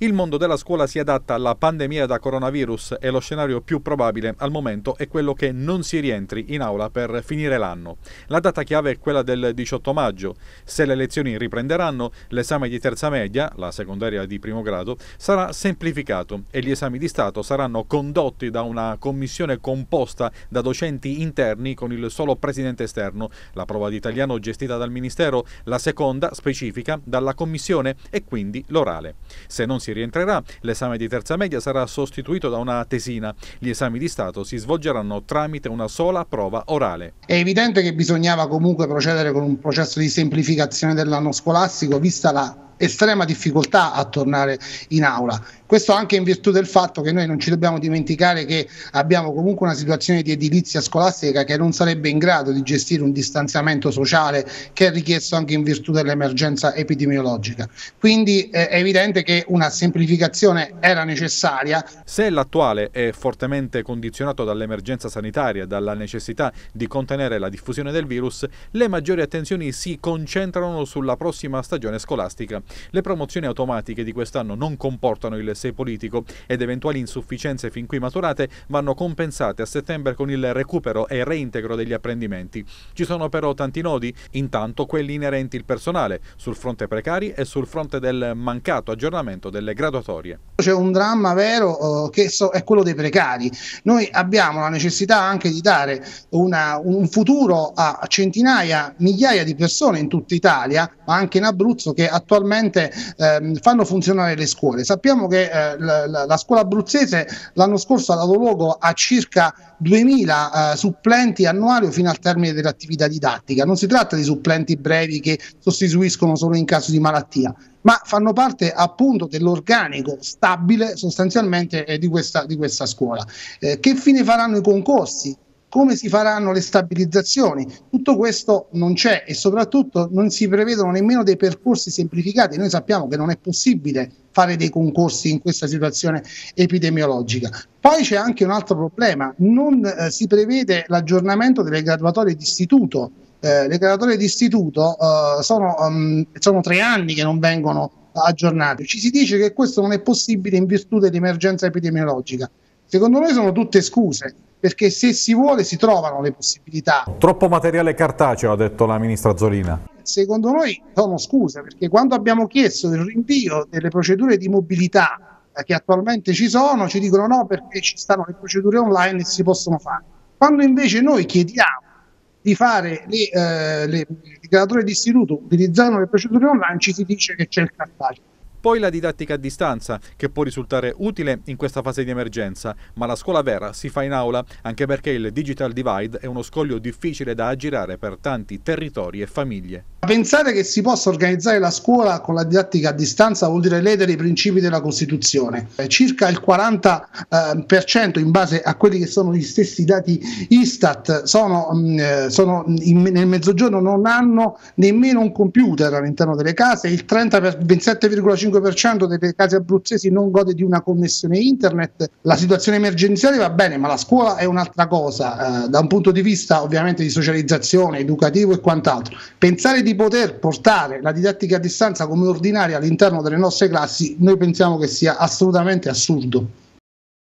Il mondo della scuola si adatta alla pandemia da coronavirus e lo scenario più probabile al momento è quello che non si rientri in aula per finire l'anno. La data chiave è quella del 18 maggio. Se le lezioni riprenderanno, l'esame di terza media, la secondaria di primo grado, sarà semplificato e gli esami di Stato saranno condotti da una commissione composta da docenti interni con il solo presidente esterno, la prova di italiano gestita dal Ministero, la seconda specifica dalla commissione e quindi l'orale. Se non si si rientrerà, l'esame di terza media sarà sostituito da una tesina. Gli esami di Stato si svolgeranno tramite una sola prova orale. È evidente che bisognava comunque procedere con un processo di semplificazione dell'anno scolastico, vista la estrema difficoltà a tornare in aula. Questo anche in virtù del fatto che noi non ci dobbiamo dimenticare che abbiamo comunque una situazione di edilizia scolastica che non sarebbe in grado di gestire un distanziamento sociale che è richiesto anche in virtù dell'emergenza epidemiologica. Quindi eh, è evidente che una semplificazione era necessaria. Se l'attuale è fortemente condizionato dall'emergenza sanitaria, e dalla necessità di contenere la diffusione del virus, le maggiori attenzioni si concentrano sulla prossima stagione scolastica le promozioni automatiche di quest'anno non comportano il sei politico ed eventuali insufficienze fin qui maturate vanno compensate a settembre con il recupero e reintegro degli apprendimenti. Ci sono però tanti nodi, intanto quelli inerenti al personale, sul fronte precari e sul fronte del mancato aggiornamento delle graduatorie. C'è un dramma vero eh, che è quello dei precari. Noi abbiamo la necessità anche di dare una, un futuro a centinaia, migliaia di persone in tutta Italia, ma anche in Abruzzo che attualmente semplicemente ehm, fanno funzionare le scuole. Sappiamo che eh, la, la, scuola abruzzese l'anno scorso ha dato luogo a circa 2000 eh, supplenti annuali fino al termine dell'attività didattica. Non si tratta di supplenti brevi che sostituiscono solo in caso di malattia ma fanno parte appunto dell'organico stabile sostanzialmente eh, di, questa, di, questa, scuola. Eh, che fine faranno i concorsi? come si faranno le stabilizzazioni. Tutto questo non c'è e soprattutto non si prevedono nemmeno dei percorsi semplificati. Noi sappiamo che non è possibile fare dei concorsi in questa situazione epidemiologica. Poi c'è anche un altro problema, non eh, si prevede l'aggiornamento delle graduatorie di istituto. Eh, le graduatorie di istituto eh, sono, um, sono tre anni che non vengono aggiornate. Ci si dice che questo non è possibile in virtù dell'emergenza epidemiologica. Secondo noi sono tutte scuse, perché se si vuole si trovano le possibilità. Troppo materiale cartaceo, ha detto la ministra Zolina. Secondo noi sono scuse, perché quando abbiamo chiesto il rinvio delle procedure di mobilità eh, che attualmente ci sono, ci dicono no perché ci stanno le procedure online e si possono fare. Quando invece noi chiediamo di fare le, eh, le, il di istituto utilizzando le procedure online, ci si dice che c'è il cartaceo. Poi la didattica a distanza, che può risultare utile in questa fase di emergenza, ma la scuola vera si fa in aula, anche perché il digital divide è uno scoglio difficile da aggirare per tanti territori e famiglie pensare che si possa organizzare la scuola con la didattica a distanza vuol dire ledere i principi della Costituzione. Eh, circa il 40% eh, in base a quelli che sono gli stessi dati Istat sono, mh, mm, eh, sono in, nel mezzogiorno non hanno nemmeno un computer all'interno delle case, il 30 per, 27,5% delle case abruzzesi non gode di una connessione internet, la situazione emergenziale va bene, ma la scuola è un'altra cosa eh, da un punto di vista ovviamente di socializzazione, educativo e quant'altro. Pensare di poter portare la didattica a distanza come ordinaria all'interno delle nostre classi, noi pensiamo che sia assolutamente assurdo.